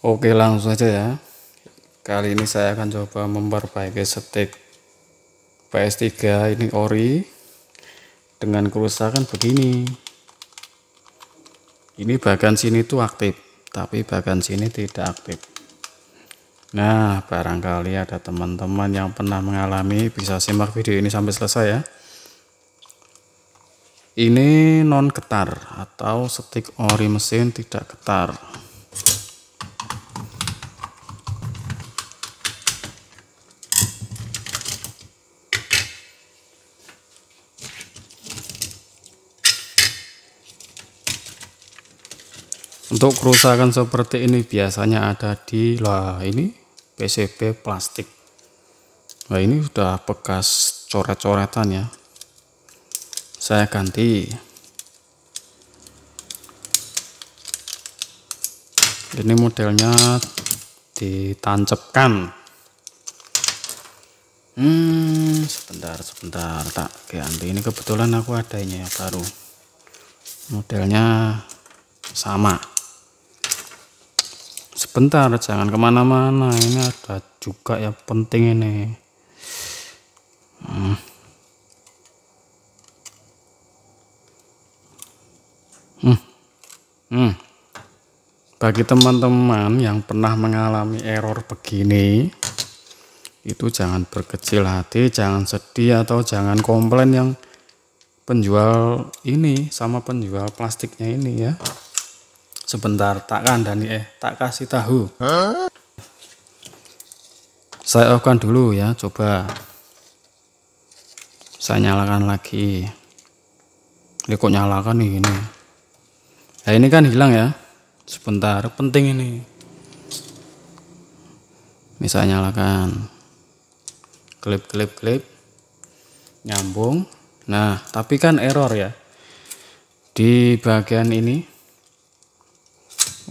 Oke langsung aja ya kali ini saya akan coba memperbaiki stick PS3 ini ori dengan kerusakan begini ini bagian sini tuh aktif tapi bagian sini tidak aktif nah barangkali ada teman-teman yang pernah mengalami bisa simak video ini sampai selesai ya ini non getar atau stick ori mesin tidak getar Untuk kerusakan seperti ini biasanya ada di lah ini PCB plastik. Nah ini sudah bekas coret-coretan ya. Saya ganti. Ini modelnya ditancapkan. Hmm, sebentar, sebentar tak ganti. Ini kebetulan aku adanya ya baru. Modelnya sama sebentar jangan kemana-mana ini ada juga yang penting ini hmm. hmm. Hmm. bagi teman-teman yang pernah mengalami error begini itu jangan berkecil hati jangan sedih atau jangan komplain yang penjual ini sama penjual plastiknya ini ya Sebentar, tak kandani eh, tak kasih tahu. Huh? Saya offkan dulu ya, coba. Saya nyalakan lagi. Ini kok nyalakan nih ini. Nah ini kan hilang ya. Sebentar, penting ini. Ini saya nyalakan. Klip, klip, klip. Nyambung. Nah, tapi kan error ya. Di bagian ini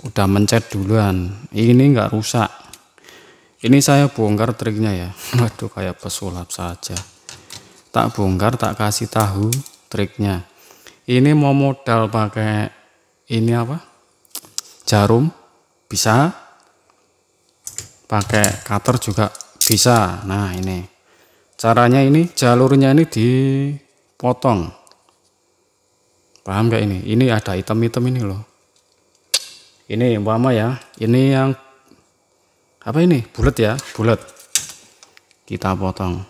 udah mencet duluan ini enggak rusak ini saya bongkar triknya ya waduh kayak pesulap saja tak bongkar tak kasih tahu triknya ini mau modal pakai ini apa jarum bisa pakai cutter juga bisa nah ini caranya ini jalurnya ini dipotong paham gak ini ini ada item-item ini loh ini umpama ya ini yang apa ini bulat ya bulat kita potong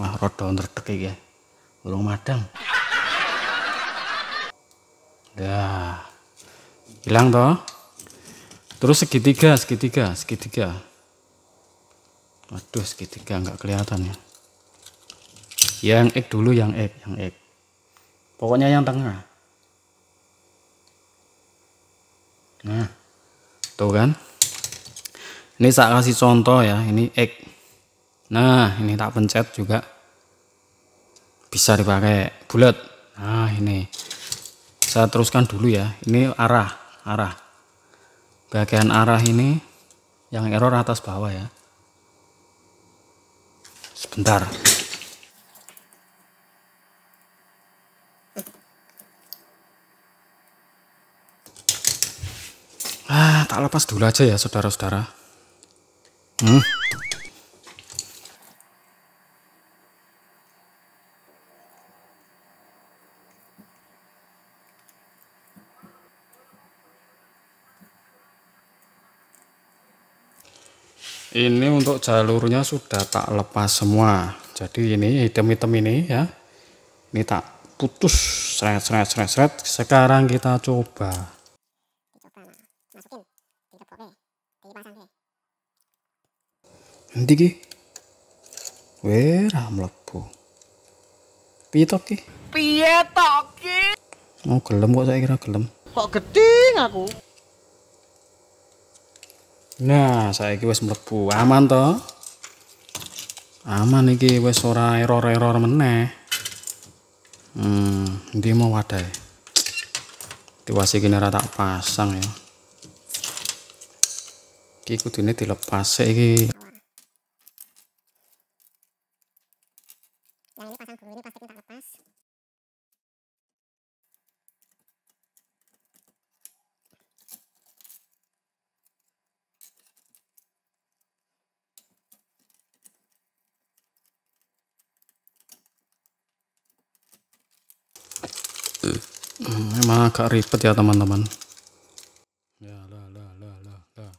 wah rodon terdek ya burung madang dah hilang toh terus segitiga segitiga segitiga waduh segitiga nggak kelihatan ya yang X dulu yang X, yang X. pokoknya yang tengah Nah, tuh kan. Ini saya kasih contoh ya, ini X. Nah, ini tak pencet juga. Bisa dipakai bulat. Nah, ini. Saya teruskan dulu ya. Ini arah, arah. Bagian arah ini yang error atas bawah ya. Sebentar. Ah, tak lepas dulu aja ya saudara-saudara. Hmm. Ini untuk jalurnya sudah tak lepas semua. Jadi ini item-item ini ya. Ini tak putus seret seret seret seret. Sekarang kita coba Nanti ki? Weh, ra mlebu. ki? Piye ki? Oh, gelem kok saya kira gelem. Kok geding aku? Nah, saya kira wes mlebu. Aman to? Aman niki wes ora error-error meneh. Hmm, dia mau wadai? Tiwas iki rata tak pasang ya. Iki ini dilepas ki. memang hmm, agak ribet ya teman-teman ya lah lah lah lah lah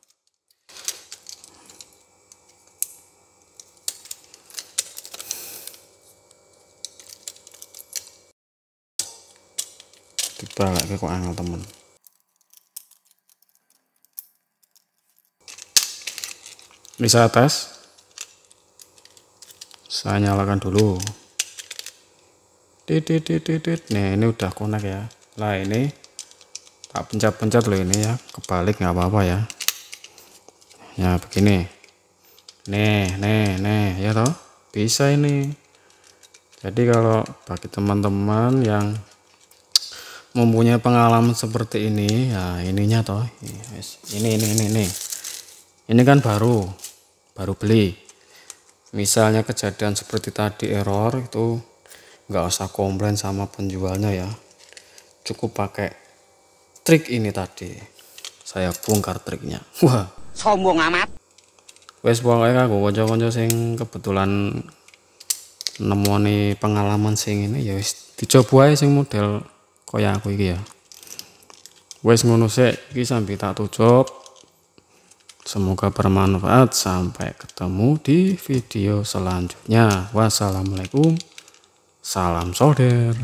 dibalik ke kok angel teman bisa atas saya nyalakan dulu titit titit nih ini udah connect ya nah ini tak pencet-pencet loh ini ya kebalik nggak apa-apa ya ya begini nih nih nih ya toh bisa ini jadi kalau bagi teman-teman yang mempunyai pengalaman seperti ini ya ininya toh ini ini ini ini ini kan baru baru beli misalnya kejadian seperti tadi error itu nggak usah komplain sama penjualnya ya cukup pakai trik ini tadi saya bongkar triknya wah sombong amat wes pokoknya aku konco-konco sing kebetulan nemoni pengalaman sing ini ya wes dicoba aja sing model kaya aku iki ya wes ngono sik iki sambil tak tutup semoga bermanfaat sampai ketemu di video selanjutnya wassalamualaikum salam solder